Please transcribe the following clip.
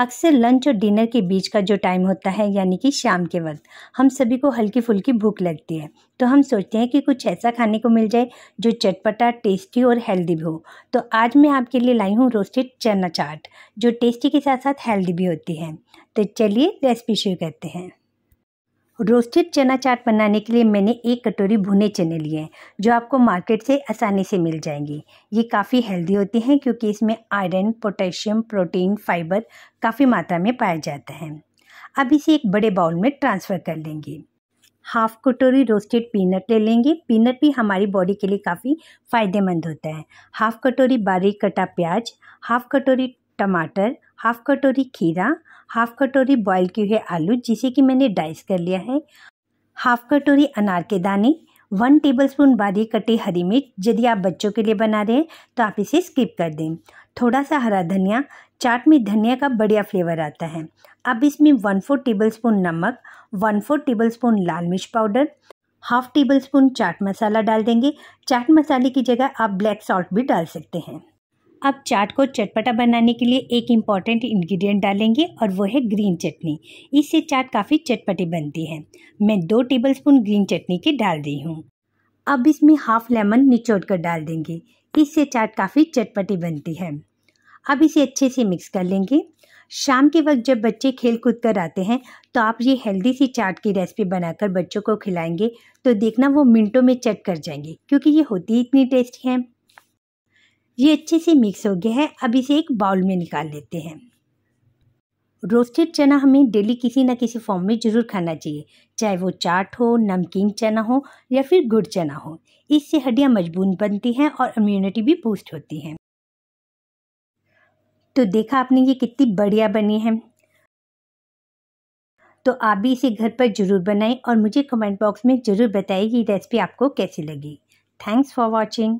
अक्सर लंच और डिनर के बीच का जो टाइम होता है यानी कि शाम के वक्त हम सभी को हल्की फुल्की भूख लगती है तो हम सोचते हैं कि कुछ ऐसा खाने को मिल जाए जो चटपटा टेस्टी और हेल्दी भी हो तो आज मैं आपके लिए लाई हूँ रोस्टेड चना चाट जो टेस्टी के साथ साथ हेल्दी भी होती है तो चलिए रेसिपी शुरू करते हैं रोस्टेड चना चाट बनाने के लिए मैंने एक कटोरी भुने चने लिए हैं जो आपको मार्केट से आसानी से मिल जाएंगे ये काफ़ी हेल्दी होते हैं क्योंकि इसमें आयरन पोटेशियम प्रोटीन फाइबर काफ़ी मात्रा में पाया जाता है अब इसे एक बड़े बाउल में ट्रांसफ़र कर लेंगे हाफ कटोरी रोस्टेड पीनट ले लेंगे पीनट भी हमारी बॉडी के लिए काफ़ी फ़ायदेमंद होता है हाफ कटोरी बारीक कटा प्याज हाफ कटोरी टमाटर हाफ़ कटोरी खीरा हाफ़ कटोरी बॉईल किए हुए आलू जिसे कि मैंने डाइस कर लिया है हाफ़ कटोरी अनार के दाने वन टेबलस्पून बारीक कटी हरी मिर्च यदि आप बच्चों के लिए बना रहे हैं तो आप इसे स्किप कर दें थोड़ा सा हरा धनिया चाट में धनिया का बढ़िया फ्लेवर आता है अब इसमें वन फोर टेबल स्पून नमक वन फोर टेबल स्पून लाल मिर्च powder half tablespoon chaat masala डाल देंगे चाट मसाले की जगह आप ब्लैक सॉल्ट भी डाल सकते हैं अब चाट को चटपटा बनाने के लिए एक इम्पॉर्टेंट इंग्रेडिएंट डालेंगे और वो है ग्रीन चटनी इससे चाट काफ़ी चटपटी बनती है मैं दो टेबलस्पून ग्रीन चटनी की डाल दी हूँ अब इसमें हाफ लेमन निचोड़ कर डाल देंगे इससे चाट काफ़ी चटपटी बनती है अब इसे अच्छे से मिक्स कर लेंगे शाम के वक्त जब बच्चे खेल कूद कर आते हैं तो आप ये हेल्दी सी चाट की रेसिपी बनाकर बच्चों को खिलाएंगे तो देखना वो मिनटों में चट कर जाएंगे क्योंकि ये होती ही इतनी टेस्टी है ये अच्छे से मिक्स हो गया है अब इसे एक बाउल में निकाल लेते हैं रोस्टेड चना हमें डेली किसी ना किसी फॉर्म में ज़रूर खाना चाहिए चाहे वो चाट हो नमकीन चना हो या फिर गुड़ चना हो इससे हड्डियाँ मजबूत बनती हैं और इम्यूनिटी भी बूस्ट होती है तो देखा आपने ये कितनी बढ़िया बनी है तो आप भी इसे घर पर ज़रूर बनाएं और मुझे कमेंट बॉक्स में ज़रूर बताएं कि रेसिपी आपको कैसी लगी थैंक्स फॉर वॉचिंग